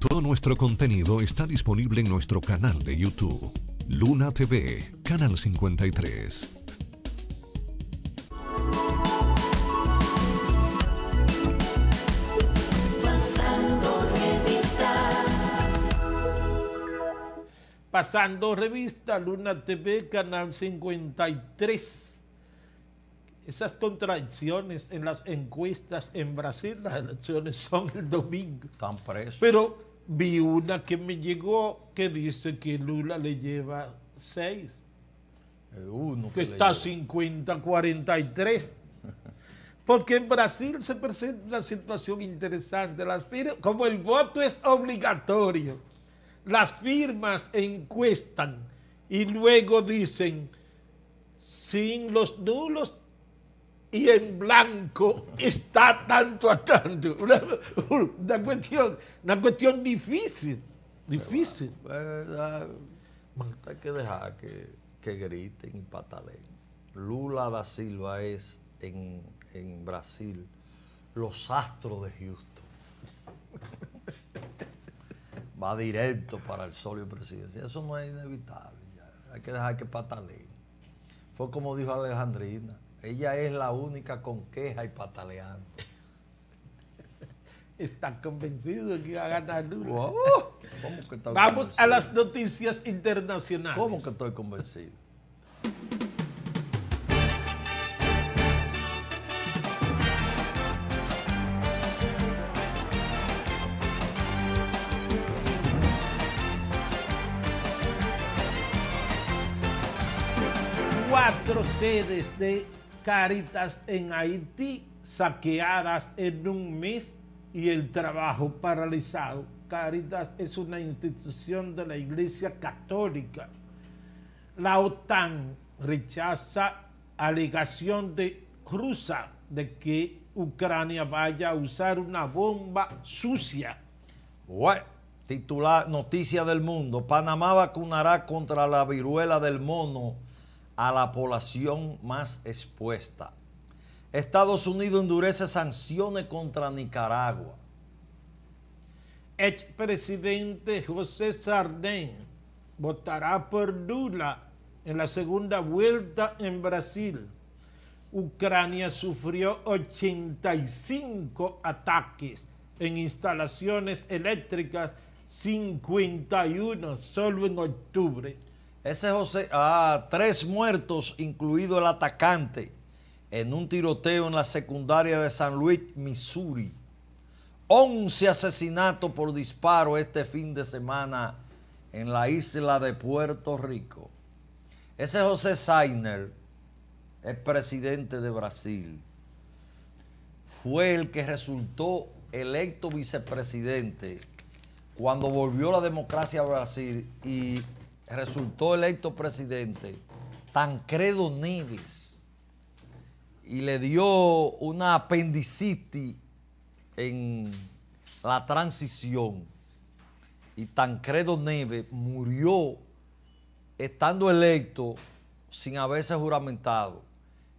Todo nuestro contenido está disponible en nuestro canal de YouTube, Luna TV, Canal 53. Pasando revista, Luna TV, Canal 53. Esas contradicciones en las encuestas en Brasil, las elecciones son el domingo. Están presos. Pero vi una que me llegó que dice que Lula le lleva 6. Eh, Uno uh, que, está 50-43. Porque en Brasil se presenta una situación interesante. Las como el voto es obligatorio, las firmas encuestan y luego dicen, sin los nulos y en blanco está tanto a tanto. Una, cuestión, una cuestión difícil, difícil. Eh, hay que dejar que, griten y pataleen. Lula da Silva es en, Brasil los astros de Houston. Va directo para el sol y presidencia. Eso no es inevitable. Hay que dejar que pataleen. Fue como dijo Alejandrina ella es la única con queja y pataleando. Está convencido que va a ganar Lula. Vamos a las noticias internacionales. ¿Cómo que estoy convencido? Cuatro sedes de Caritas en Haití saqueadas en un mes y el trabajo paralizado. Caritas es una institución de la Iglesia Católica. La OTAN rechaza alegación de rusa de que Ucrania vaya a usar una bomba sucia. Bueno, titular Noticia del Mundo. Panamá vacunará contra la viruela del mono a la población más expuesta. Estados Unidos endurece sanciones contra Nicaragua. Expresidente José Sardén votará por Lula en la segunda vuelta en Brasil. Ucrania sufrió 85 ataques en instalaciones eléctricas, 51 solo en octubre. Ese José, ah, tres muertos, incluido el atacante, en un tiroteo en la secundaria de San Luis, Missouri. Once asesinatos por disparo este fin de semana en la isla de Puerto Rico. Ese José Sainer, el presidente de Brasil, fue el que resultó electo vicepresidente cuando volvió la democracia a Brasil y resultó electo presidente Tancredo Neves y le dio una apendicitis en la transición. Y Tancredo Neves murió estando electo sin haberse juramentado.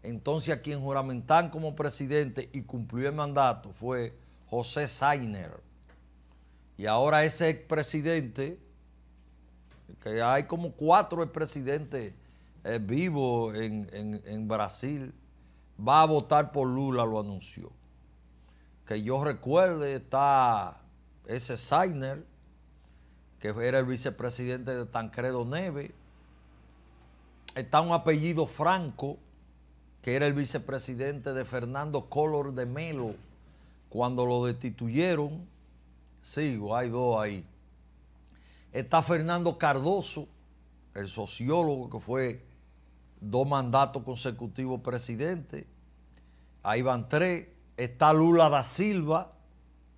Entonces a quien juramentan como presidente y cumplió el mandato fue José Sainer. Y ahora ese expresidente que hay como cuatro presidentes eh, vivos en, en Brasil, va a votar por Lula, lo anunció. Que yo recuerde, está ese Sainer, que era el vicepresidente de Tancredo Neve. Está un apellido Franco, que era el vicepresidente de Fernando Color de Melo, cuando lo destituyeron. Sigo, hay dos ahí. Está Fernando Cardoso, el sociólogo que fue dos mandatos consecutivos presidente. Ahí van tres. Está Lula da Silva,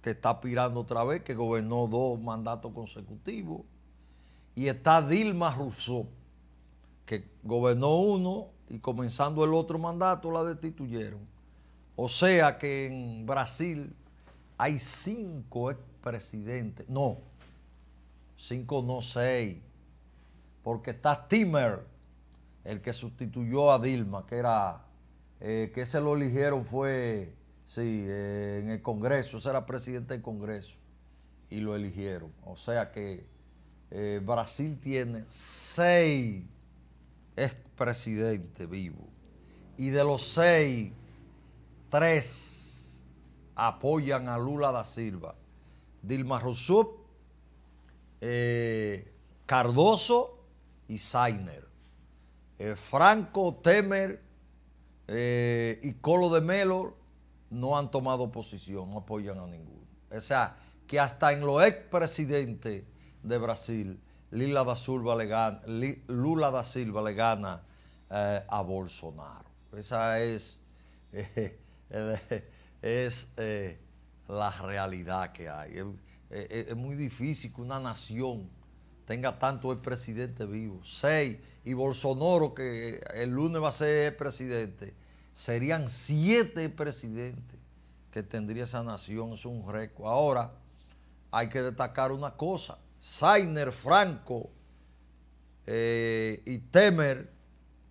que está aspirando otra vez, que gobernó dos mandatos consecutivos. Y está Dilma Rousseau, que gobernó uno y comenzando el otro mandato la destituyeron. O sea que en Brasil hay cinco expresidentes, no, cinco no seis porque está Timmer, el que sustituyó a Dilma, que era, eh, que se lo eligieron fue, sí, eh, en el Congreso, ese era presidente del Congreso, y lo eligieron. O sea que eh, Brasil tiene seis expresidentes vivos, y de los seis tres apoyan a Lula da Silva. Dilma Rousseff eh, Cardoso y Sainer. Eh, Franco, Temer eh, y Colo de Melo no han tomado posición, no apoyan a ninguno. O sea, que hasta en ex presidente de Brasil, Lula da Silva le gana, Lula da Silva le gana a Bolsonaro. Esa es, es la realidad que hay. Eh, eh, es muy difícil que una nación tenga tanto el presidente vivo. Seis, y Bolsonaro, que el lunes va a ser presidente, serían siete presidentes que tendría esa nación, es un récord. Ahora, hay que destacar una cosa, Sainer, Franco eh, y Temer,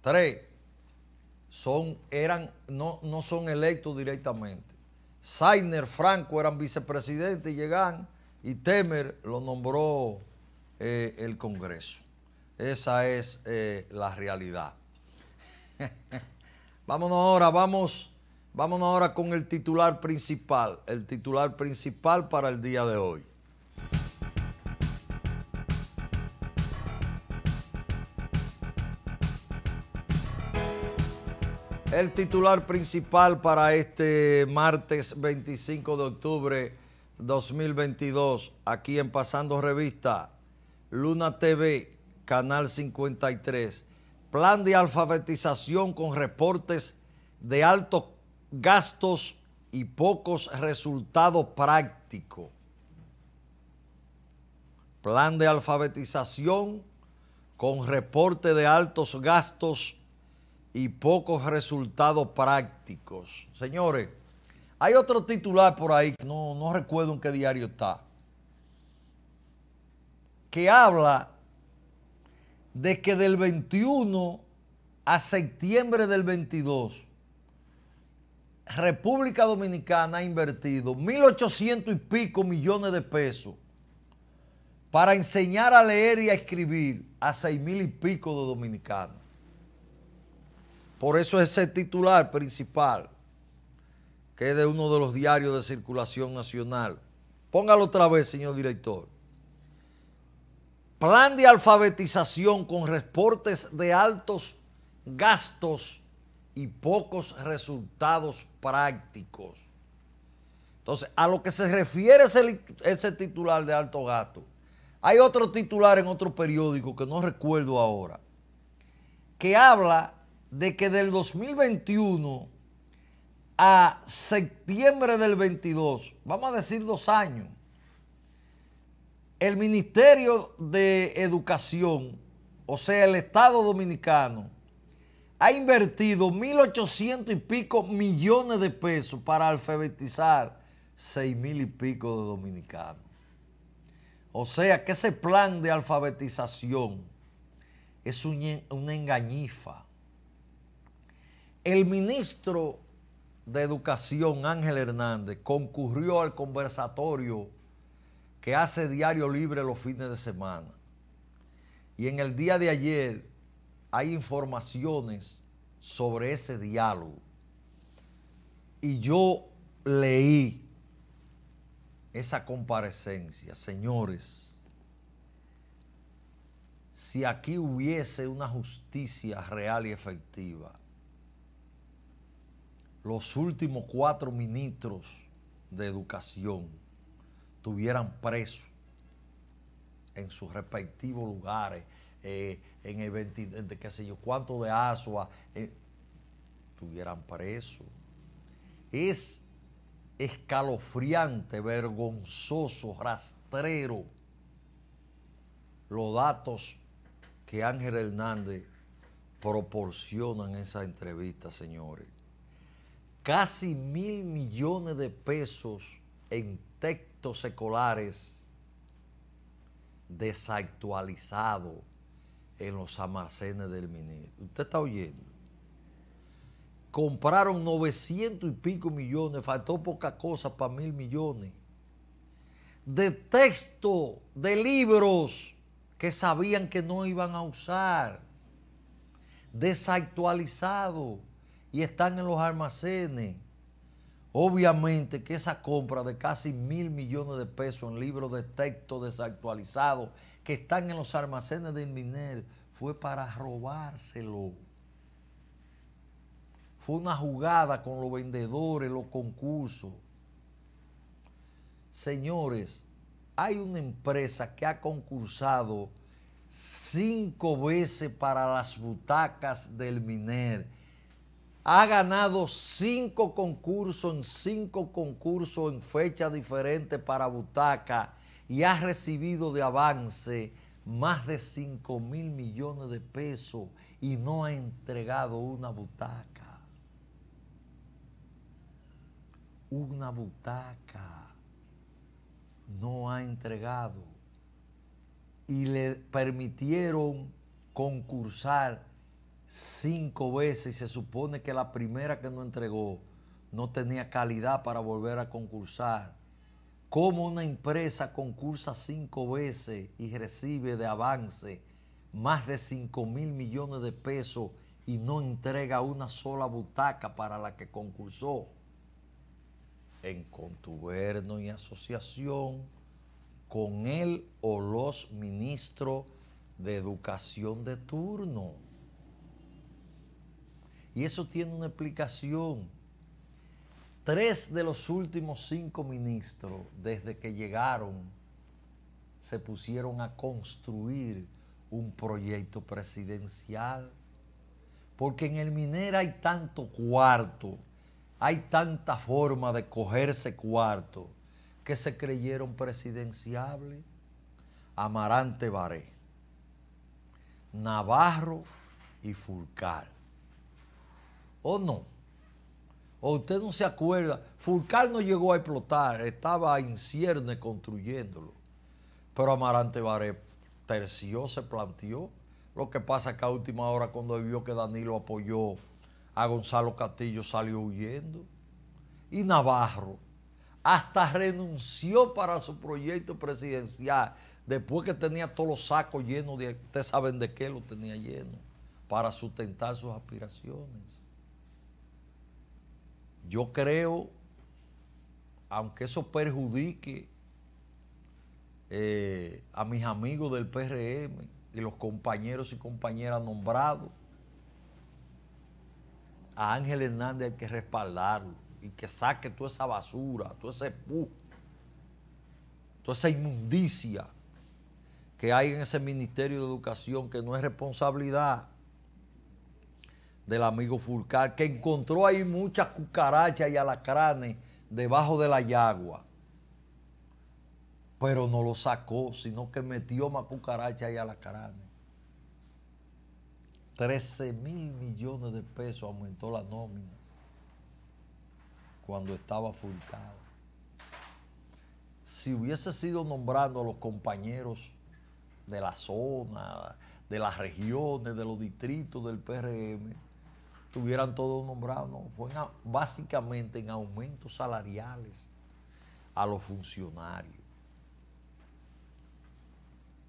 tres, son, eran, no, no son electos directamente. Sainer, Franco eran vicepresidentes y llegan y Temer lo nombró eh, el Congreso. Esa es eh, la realidad. vámonos ahora, vamos, vámonos ahora con el titular principal, el titular principal para el día de hoy. El titular principal para este martes 25 de octubre 2022, aquí en Pasando Revista, Luna TV, Canal 53. Plan de alfabetización con reportes de altos gastos y pocos resultados prácticos. Plan de alfabetización con reporte de altos gastos y pocos resultados prácticos. Señores, hay otro titular por ahí, no, no recuerdo en qué diario está, que habla de que del 21 a septiembre del 22, República Dominicana ha invertido 1.800 y pico millones de pesos para enseñar a leer y a escribir a 6.000 y pico de dominicanos. Por eso es el titular principal que es de uno de los diarios de circulación nacional. Póngalo otra vez, señor director. Plan de alfabetización con reportes de altos gastos y pocos resultados prácticos. Entonces, a lo que se refiere ese, ese titular de alto gasto, hay otro titular en otro periódico que no recuerdo ahora, que habla de que del 2021 a septiembre del 22, vamos a decir dos años, el Ministerio de Educación, o sea, el Estado Dominicano, ha invertido 1.800 y pico millones de pesos para alfabetizar mil y pico de dominicanos. O sea que ese plan de alfabetización es una engañifa. El ministro de Educación, Ángel Hernández, concurrió al conversatorio que hace Diario Libre los fines de semana. Y en el día de ayer hay informaciones sobre ese diálogo. Y yo leí esa comparecencia, señores. Si aquí hubiese una justicia real y efectiva, los últimos cuatro ministros de educación tuvieran preso en sus respectivos lugares, eh, en el 20, de, qué sé yo, cuánto de ASUA, eh, tuvieran preso Es escalofriante, vergonzoso, rastrero los datos que Ángel Hernández proporciona en esa entrevista, señores casi mil millones de pesos en textos seculares desactualizados en los almacenes del minero. Usted está oyendo. Compraron 900 y pico millones, faltó poca cosa para mil millones. De texto, de libros que sabían que no iban a usar. Desactualizado y están en los almacenes. Obviamente que esa compra de casi mil millones de pesos en libros de texto desactualizados que están en los almacenes del Miner fue para robárselo. Fue una jugada con los vendedores, los concursos. Señores, hay una empresa que ha concursado cinco veces para las butacas del Miner ha ganado cinco concursos en cinco concursos en fecha diferente para butaca y ha recibido de avance más de 5 mil millones de pesos y no ha entregado una butaca. Una butaca no ha entregado y le permitieron concursar cinco veces y se supone que la primera que no entregó no tenía calidad para volver a concursar. ¿Cómo una empresa concursa cinco veces y recibe de avance más de 5 mil millones de pesos y no entrega una sola butaca para la que concursó? En contuberno y asociación con él o los ministros de educación de turno. Y eso tiene una explicación. Tres de los últimos cinco ministros, desde que llegaron, se pusieron a construir un proyecto presidencial. Porque en el Minera hay tanto cuarto, hay tanta forma de cogerse cuarto, que se creyeron presidenciables. Amarante Baré, Navarro y Fulcar. ¿O no? ¿O usted no se acuerda? Fulcar no llegó a explotar, estaba incierne construyéndolo. Pero Amarante Baré terció, se planteó. Lo que pasa que a última hora, cuando vio que Danilo apoyó a Gonzalo Castillo, salió huyendo. Y Navarro hasta renunció para su proyecto presidencial después que tenía todos los sacos llenos de, ustedes saben de qué lo tenía lleno, para sustentar sus aspiraciones. Yo creo, aunque eso perjudique eh, a mis amigos del PRM y los compañeros y compañeras nombrados, a Ángel Hernández hay que respaldarlo y que saque toda esa basura, todo ese pu, toda esa inmundicia que hay en ese Ministerio de Educación que no es responsabilidad del amigo Fulcar, que encontró ahí muchas cucarachas y alacranes debajo de la yagua. Pero no lo sacó, sino que metió más cucarachas y alacranes. 13 mil millones de pesos aumentó la nómina cuando estaba Fulcar. Si hubiese sido nombrando a los compañeros de la zona, de las regiones, de los distritos del PRM, tuvieran todos nombrados. No, fue básicamente en aumentos salariales a los funcionarios.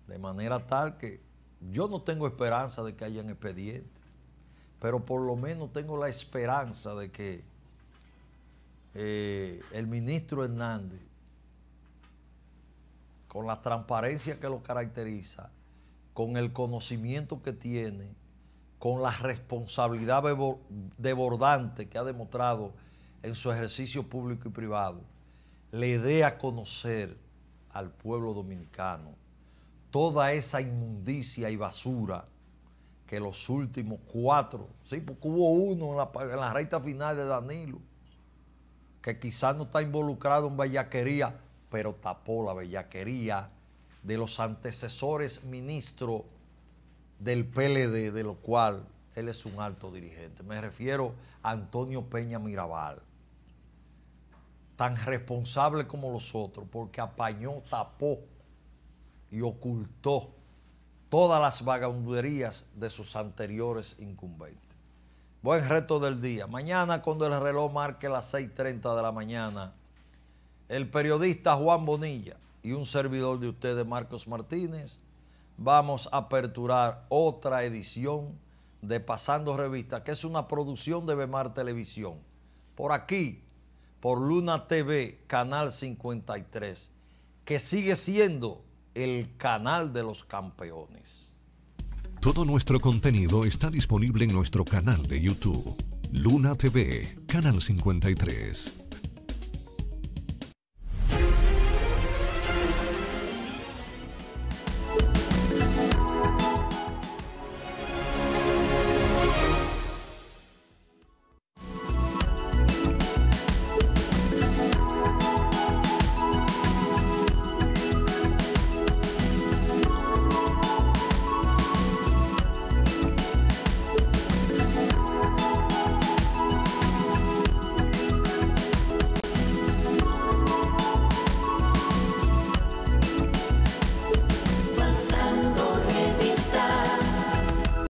De manera tal que yo no tengo esperanza de que hayan expedientes, pero por lo menos tengo la esperanza de que eh, el ministro Hernández, con la transparencia que lo caracteriza, con el conocimiento que tiene, con la responsabilidad debordante que ha demostrado en su ejercicio público y privado, le dé a conocer al pueblo dominicano toda esa inmundicia y basura que los últimos cuatro, porque hubo uno en la, en final de Danilo, que quizás no está involucrado en bellaquería, pero tapó la bellaquería de los antecesores ministros del PLD, de lo cual él es un alto dirigente. Me refiero a Antonio Peña Mirabal, tan responsable como los otros, porque apañó, tapó y ocultó todas las vagabunderías de sus anteriores incumbentes. Buen reto del día. Mañana, cuando el reloj marque las 6.30 de la mañana, el periodista Juan Bonilla y un servidor de ustedes, Marcos Martínez, vamos a aperturar otra edición de Pasando Revista, que es una producción de Bemar Televisión. Por aquí, por Luna TV, Canal 53, que sigue siendo el canal de los campeones. Todo nuestro contenido está disponible en nuestro canal de YouTube, Luna TV, Canal 53.